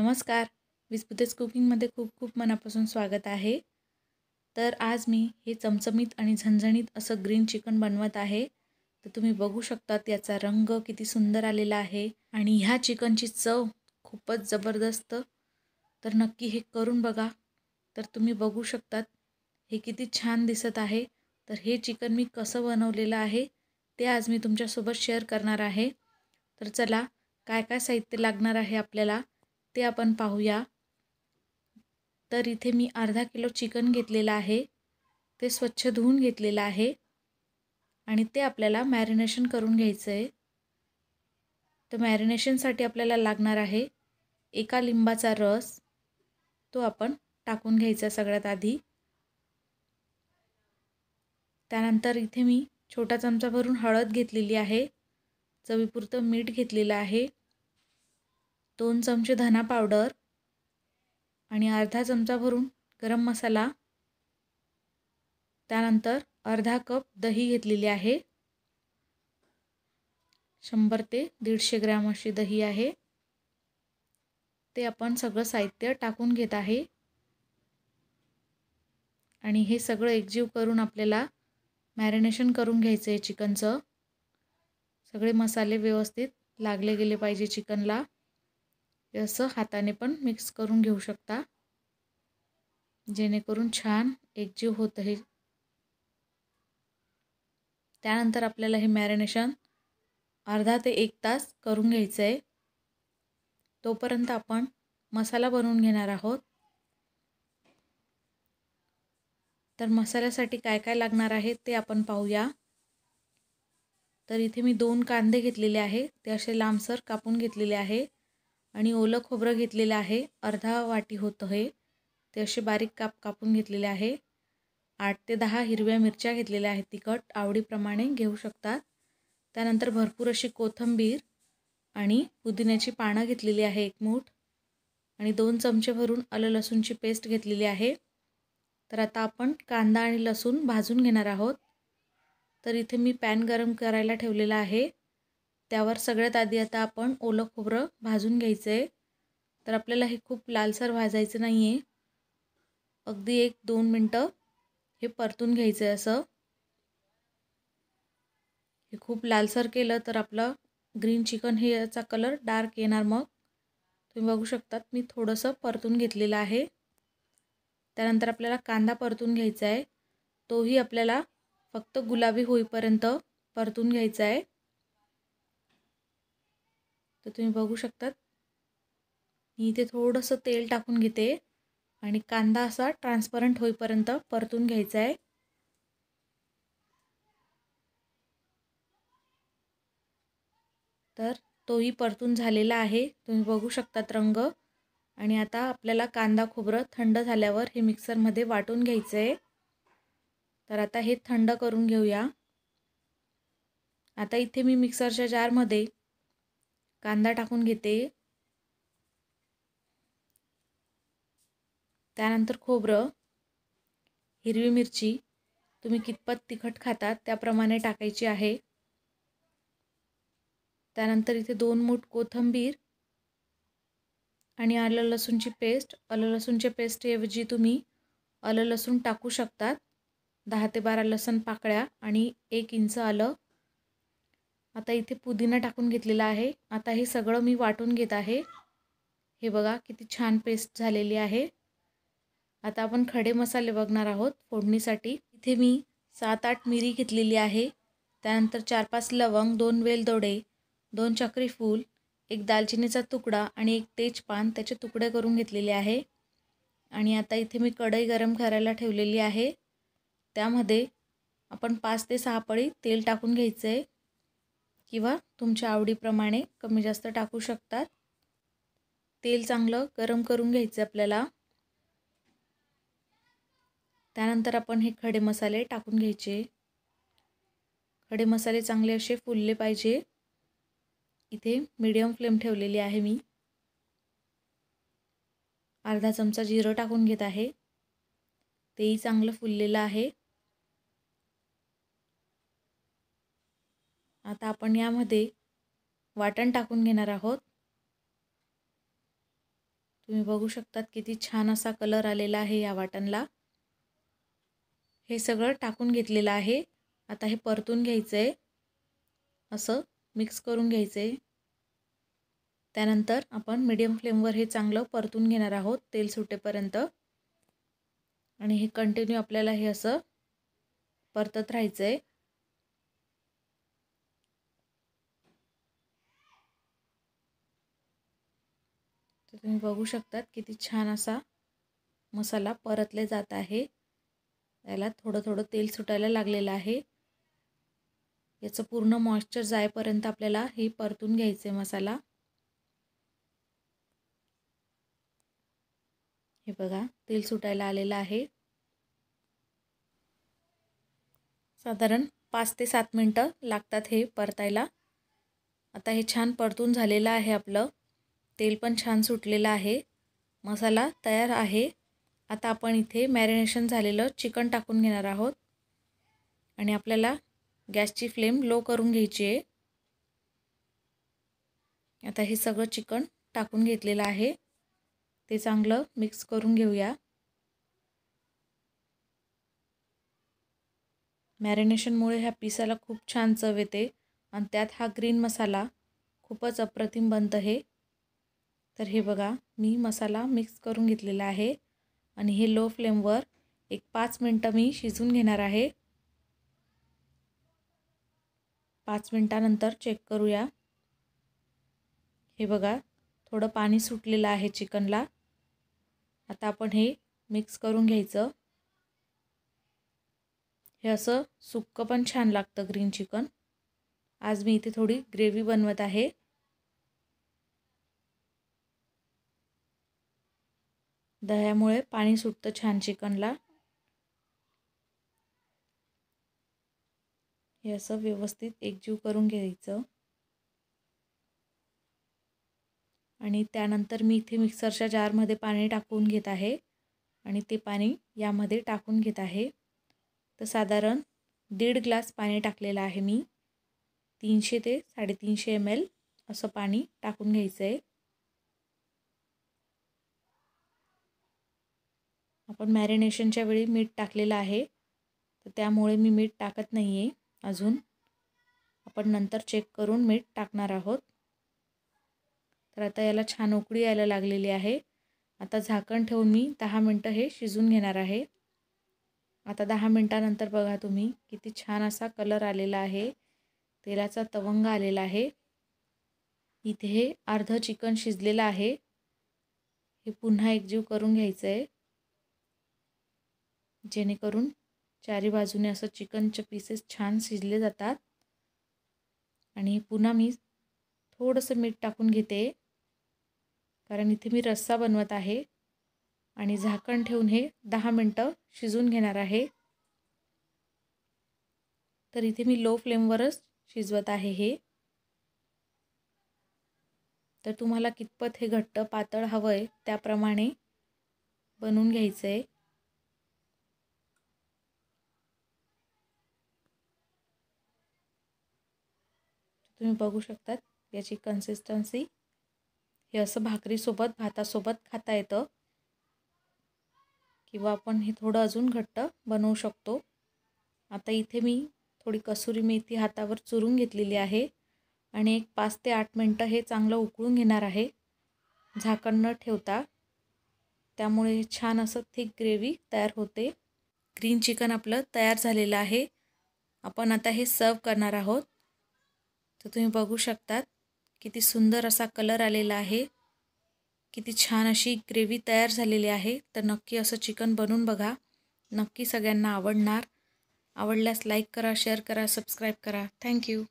नमस्कार विस्पुतेज कुकिंगमध्ये खूप खूप मनापासून स्वागत आहे तर आज मी हे चमचमीत आणि झणझणीत असं ग्रीन चिकन बनवत आहे तर तुम्ही बघू शकतात याचा रंग किती सुंदर आलेला आहे आणि ह्या चिकनची चव खूपच जबरदस्त तर नक्की हे करून बघा तर तुम्ही बघू शकतात हे किती छान दिसत आहे तर हे चिकन मी कसं बनवलेलं आहे ते आज मी तुमच्यासोबत शेअर करणार आहे तर चला काय काय साहित्य लागणार आहे आपल्याला ते आपण पाहूया तर इथे मी अर्धा किलो चिकन घेतलेलं आहे ते स्वच्छ धुवून घेतलेलं आहे आणि ते आपल्याला मॅरिनेशन करून घ्यायचं आहे तर मॅरिनेशनसाठी आपल्याला लागणार आहे एका लिंबाचा रस तो आपण टाकून घ्यायचा सगळ्यात आधी त्यानंतर इथे मी छोटा चमचा भरून हळद घेतलेली आहे चवीपुरतं मीठ घेतलेलं आहे दोन चमचे धना पावडर आणि अर्धा चमचा भरून गरम मसाला त्यानंतर अर्धा कप दही घेतलेली आहे शंभर ते दीडशे ग्रॅम अशी दही आहे ते आपण सगळं साहित्य टाकून घेत आहे आणि हे सगळं एकजीव करून आपल्याला मॅरिनेशन करून घ्यायचं आहे चिकनचं सगळे मसाले व्यवस्थित लागले गेले पाहिजे चिकनला असं हाताने पण मिक्स करून घेऊ शकता जेणेकरून छान एकजीव होत आहे त्यानंतर आपल्याला हे मॅरिनेशन अर्धा ते एक तास करून घ्यायचं आहे तोपर्यंत आपण मसाला बनवून घेणार आहोत तर मसाल्यासाठी काय काय लागणार आहे ते आपण पाहूया तर इथे मी दोन कांदे घेतलेले आहे ते असे लांबसर कापून घेतलेले आहे आणि ओलं खोबरं घेतलेलं आहे अर्धा वाटी होतं हे ते असे बारीक काप कापून घेतलेले आहे आठ ते दहा हिरव्या मिरच्या घेतलेल्या आहेत तिखट आवडीप्रमाणे घेऊ शकतात त्यानंतर भरपूर अशी कोथंबीर आणि पुदिन्याची पानं घेतलेली आहे एक मूठ आणि दोन चमचे भरून आलं लसूणची पेस्ट घेतलेली आहे तर आता आपण कांदा आणि लसूण भाजून घेणार आहोत तर इथे मी पॅन गरम करायला ठेवलेला आहे त्यावर सगळ्यात आधी आता आपण ओलं खोबरं भाजून घ्यायचं आहे तर आपल्याला हे खूप लालसर भाजायचं नाही आहे अगदी एक दोन मिनटं हे परतून घ्यायचं आहे असं हे खूप लालसर केलं तर आपलं ग्रीन चिकन हे याचा कलर डार्क येणार मग तुम्ही बघू शकतात मी थोडंसं परतून घेतलेलं आहे त्यानंतर आपल्याला कांदा परतून घ्यायचा आहे तोही आपल्याला फक्त गुलाबी होईपर्यंत परतून घ्यायचा आहे तर तुम्ही बघू शकतात मी इथे थोडंसं तेल टाकून घेते आणि कांदा असा ट्रान्सपरंट होईपर्यंत परतून घ्यायचा आहे तर तोही परतून झालेला आहे तुम्ही बघू शकतात रंग आणि आता आपल्याला कांदा खोबरं थंड झाल्यावर हे मिक्सरमध्ये वाटून घ्यायचं आहे तर आता हे थंड करून घेऊया आता इथे मी मिक्सरच्या जारमध्ये कांदा टाकून घेते त्यानंतर खोबरं हिरवी मिरची तुम्ही कितपत तिखट खातात त्याप्रमाणे टाकायची आहे त्यानंतर इथे दोन मूठ कोथंबीर आणि आलं लसूणची पेस्ट आलं लसूणच्या पेस्टऐवजी तुम्ही आलं लसूण टाकू शकतात दहा ते बारा लसूण पाकळ्या आणि एक इंच आलं आता इथे पुदिना टाकून घेतलेला आहे आता हे सगळं मी वाटून घेत आहे हे बघा किती छान पेस्ट झालेली आहे आता आपण खडे मसाले बघणार आहोत फोडणीसाठी इथे मी सात आठ मिरी घेतलेली आहे त्यानंतर चार पाच लवंग दोन वेलदोडे दोन चक्री फूल एक दालचिनीचा तुकडा आणि एक तेजपान त्याचे तुकडे करून घेतलेले आहे आणि आता इथे मी कढई गरम करायला ठेवलेली आहे त्यामध्ये आपण पाच ते सहा पळी तेल टाकून घ्यायचं आहे किंवा तुमच्या आवडीप्रमाणे कमी जास्त टाकू शकतात तेल चांगलं गरम करून घ्यायचं आपल्याला त्यानंतर आपण हे खडे मसाले टाकून घ्यायचे खडे मसाले चांगले असे फुलले पाहिजे इथे मीडियम फ्लेम ठेवलेली आहे मी अर्धा चमचा जिरं टाकून घेत आहे तेही चांगलं फुललेलं आहे आता आपण यामध्ये वाटण टाकून घेणार आहोत तुम्ही बघू शकतात किती छान असा कलर आलेला आहे या वाटणला हे सगळं टाकून घेतलेलं आहे आता हे परतून घ्यायचं आहे असं मिक्स करून घ्यायचं आहे त्यानंतर आपण मीडियम फ्लेमवर हे चांगलं परतून घेणार आहोत तेल सुटेपर्यंत आणि हे कंटिन्यू आपल्याला हे असं परतत राहायचं आहे तुम्ही बघू शकतात किती छान असा मसाला परतले जात आहे त्याला थोडं थोडं तेल सुटायला लागलेलं आहे याचं पूर्ण मॉइश्चर जायपर्यंत आपल्याला हे परतून घ्यायचे मसाला हे बघा तेल सुटायला आलेलं आहे साधारण पाच ते सात मिनटं लागतात हे परतायला आता हे छान परतून झालेलं आहे आपलं तेल पण छान सुटलेलं आहे मसाला तयार आहे आता आपण इथे मॅरिनेशन झालेलं चिकन टाकून घेणार आहोत आणि आपल्याला गॅसची फ्लेम लो करून घ्यायची आहे आता हे सगळं चिकन टाकून घेतलेलं आहे ते चांगलं मिक्स करून घेऊया मॅरिनेशनमुळे ह्या पिसाला खूप छान चव येते आणि त्यात हा ग्रीन मसाला खूपच अप्रतिम बनतं हे तर हे बघा मी मसाला मिक्स करून घेतलेला आहे आणि हे लो फ्लेमवर एक पाच मिनटं मी शिजून घेणार आहे पाच मिनटानंतर चेक करूया हे बघा थोडं पाणी सुटलेलं आहे चिकनला आता आपण हे मिक्स करून घ्यायचं हे असं सुक्क पण छान लागतं ग्रीन चिकन आज मी इथे थोडी ग्रेव्ही बनवत आहे दह्यामुळे पाणी सुटतं छान चिकनला हे असं व्यवस्थित एकजीव करून घ्यायचं आणि त्यानंतर मी इथे मिक्सरच्या जारमध्ये पाणी टाकून घेत आहे आणि ते पाणी यामध्ये टाकून घेत आहे तर साधारण दीड ग्लास पाणी टाकलेलं आहे मी तीनशे ते साडेतीनशे एम एल असं पाणी टाकून घ्यायचं आहे आपण मॅरिनेशनच्या वेळी मीठ टाकलेलं आहे तर त्यामुळे मी मीठ टाकत नाही आहे अजून आपण नंतर चेक करून मीठ टाकणार आहोत तर आता याला छान उकळी यायला लागलेली आहे आता झाकण ठेवून मी दहा मिनटं हे शिजून घेणार आहे आता दहा मिनटानंतर बघा तुम्ही किती छान असा कलर आलेला आहे तेलाचा तवंग आलेला आहे इथे हे अर्धं चिकन शिजलेलं आहे हे पुन्हा एकजीव करून घ्यायचं आहे जेणेकरून चारी बाजूने असं चिकनचे पीसेस छान शिजले जातात आणि पुन्हा मी थोडंसं मीठ टाकून घेते कारण इथे मी रस्सा बनवत आहे आणि झाकण ठेवून हे दहा मिनटं शिजून घेणार आहे तर इथे मी लो फ्लेमवरच शिजवत आहे हे तर तुम्हाला कितपत हे घट्ट पातळ हवं आहे त्याप्रमाणे बनवून घ्यायचं आहे तुम्ही बघू शकतात याची कन्सिस्टन्सी हे असं भाकरीसोबत भातासोबत खाता येतं किंवा आपण हे थोडं अजून घट्ट बनवू शकतो आता इथे मी थोडी कसुरी मेथी हातावर चुरून घेतलेली आहे आणि एक पाच ते आठ मिनटं हे चांगलं उकळून घेणार आहे झाकण न ठेवता त्यामुळे छान असं थिक ग्रेव्ही तयार होते ग्रीन चिकन आपलं तयार झालेलं आहे आपण आता हे सर्व करणार आहोत तर तुम्ही बघू शकतात किती सुंदर असा कलर आलेला आहे किती छान अशी ग्रेव्ही तयार झालेली आहे तर नक्की असं चिकन बनवून बघा नक्की सगळ्यांना आवडणार आवडल्यास लाईक करा शेअर करा सबस्क्राईब करा थँक्यू